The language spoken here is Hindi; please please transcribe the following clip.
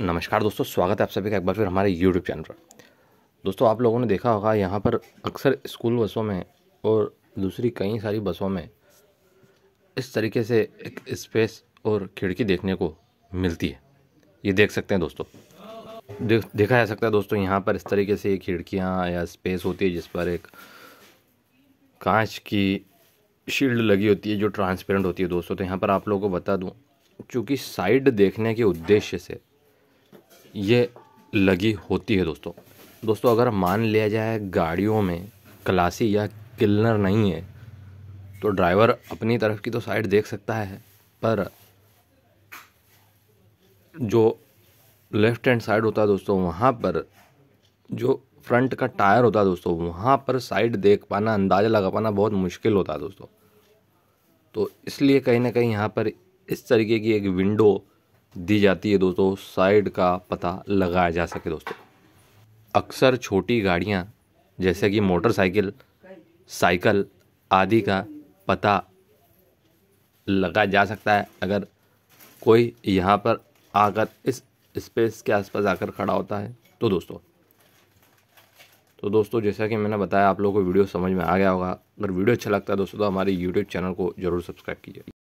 नमस्कार दोस्तों स्वागत है आप सभी का एक बार फिर हमारे यूट्यूब चैनल पर दोस्तों आप लोगों ने देखा होगा यहाँ पर अक्सर स्कूल बसों में और दूसरी कई सारी बसों में इस तरीके से एक स्पेस और खिड़की देखने को मिलती है ये देख सकते हैं दोस्तों देख देखा जा सकता है दोस्तों यहाँ पर इस तरीके से खिड़कियाँ या स्पेस होती है जिस पर एक कांच की शील्ड लगी होती है जो ट्रांसपेरेंट होती है दोस्तों तो यहाँ पर आप लोगों को बता दूँ चूँकि साइड देखने के उद्देश्य से ये लगी होती है दोस्तों दोस्तों अगर मान लिया जाए गाड़ियों में क्लासी या किलनर नहीं है तो ड्राइवर अपनी तरफ की तो साइड देख सकता है पर जो लेफ़्ट हैंड साइड होता है दोस्तों वहाँ पर जो फ्रंट का टायर होता है दोस्तों वहाँ पर साइड देख पाना अंदाज़ा लगा पाना बहुत मुश्किल होता है दोस्तों तो इसलिए कहीं ना कहीं यहाँ पर इस तरीके की एक विंडो दी जाती है दोस्तों साइड का पता लगाया जा सके दोस्तों अक्सर छोटी गाड़ियाँ जैसे कि मोटरसाइकिल साइकिल आदि का पता लगाया जा सकता है अगर कोई यहाँ पर आकर इस स्पेस के आसपास आकर खड़ा होता है तो दोस्तों तो दोस्तों जैसा कि मैंने बताया आप लोगों को वीडियो समझ में आ गया होगा अगर वीडियो अच्छा लगता है दोस्तों तो हमारे यूट्यूब चैनल को जरूर सब्सक्राइब कीजिए